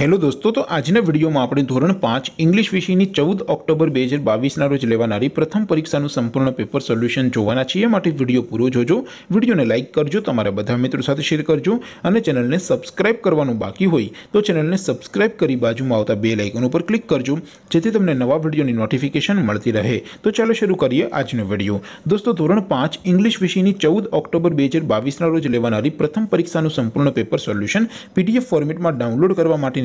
hello दोस्तों तो आज ने वीडियो में आपण ધોરણ 5 इंग्लिश विषयनी 14 ઓક્ટોબર 2022 ના રોજ લેવાનારી પ્રથમ પરીક્ષા નું સંપૂર્ણ પેપર સોલ્યુશન જોવાના છે માટે વિડિયો પૂરો જોજો વિડિયોને લાઈક કરજો તમારા બધા મિત્રો સાથે શેર કરજો અને ચેનલને સબ્સ્ક્રાઇબ કરવાનો બાકી હોય તો ચેનલને સબ્સ્ક્રાઇબ કરી बाजूમાં આવતા બેલ આઇકન ઉપર ક્લિક કરજો જેથી તમને નવા વિડિયોની નોટિફિકેશન મળતી રહે તો ચાલો શરૂ કરીએ આજનો વિડિયો દોસ્તો ધોરણ 5 इंग्लिश विषयनी 14 ઓક્ટોબર 2022 ના રોજ લેવાનારી પ્રથમ પરીક્ષા નું સંપૂર્ણ પેપર સોલ્યુશન પીડીએફ ફોર્મેટમાં ડાઉનલોડ કરવા માટે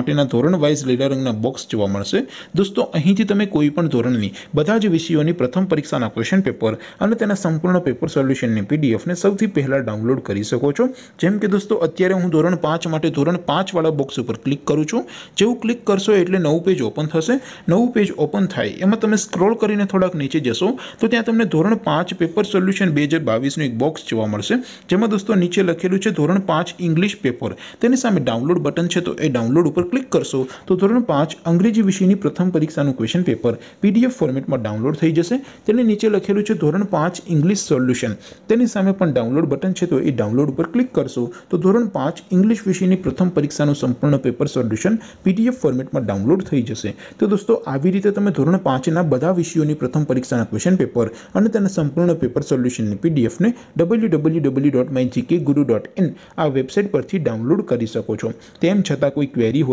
અટિના ધોરણ વાઇસ લેડરિંગ ના બોક્સ જોવા મળશે દોસ્તો અહીંથી તમે કોઈ પણ ધોરણની બધા જ વિષયોની પ્રથમ પરીક્ષાના ક્વેશ્ચન પેપર અને તેના સંપૂર્ણ પેપર સોલ્યુશનની પીડીએફ ને સૌથી પહેલા ડાઉનલોડ કરી શકો છો જેમ કે દોસ્તો અત્યારે હું ધોરણ 5 માટે ધોરણ 5 વાળા બોક્સ ઉપર ક્લિક કરું છું જેવું ક્લિક કરશો એટલે નવું પેજ ઓપન થશે નવું પેજ ઓપન થાય એમાં તમે સ્ક્રોલ કરીને થોડક નીચે જશો તો ત્યાં તમને ધોરણ 5 પેપર સોલ્યુશન 2022 નો એક બોક્સ જોવા મળશે જેમાં દોસ્તો નીચે લખેલું છે ધોરણ 5 ઇંગ્લિશ પેપર તેની સામે ડાઉનલોડ બટન છે તો એ ડાઉનલોડ ઉપર ક્લિક કરશું તો ધોરણ 5 અંગ્રેજી વિષયની પ્રથમ પરીક્ષાનું ક્વેશ્ચન પેપર પીડીએફ ફોર્મેટમાં ડાઉનલોડ થઈ જશે તેની નીચે લખેલું છે ધોરણ 5 ઇંગ્લિશ સોલ્યુશન તેની સામે પણ ડાઉનલોડ બટન છે તો એ ડાઉનલોડ પર ક્લિક કરશું તો ધોરણ 5 ઇંગ્લિશ વિષયની પ્રથમ પરીક્ષાનું સંપૂર્ણ પેપર્સ સોલ્યુશન પીડીએફ ફોર્મેટમાં ડાઉનલોડ થઈ જશે તો દોસ્તો આવી રીતે તમે ધોરણ 5 ના બધા વિષયોની પ્રથમ પરીક્ષાના ક્વેશ્ચન પેપર અને તેના સંપૂર્ણ પેપર સોલ્યુશનની પીડીએફ ને www.mkguru.in આ વેબસાઈટ પરથી ડાઉનલોડ કરી શકો છો તેમ છતાં કોઈ ક્વેરી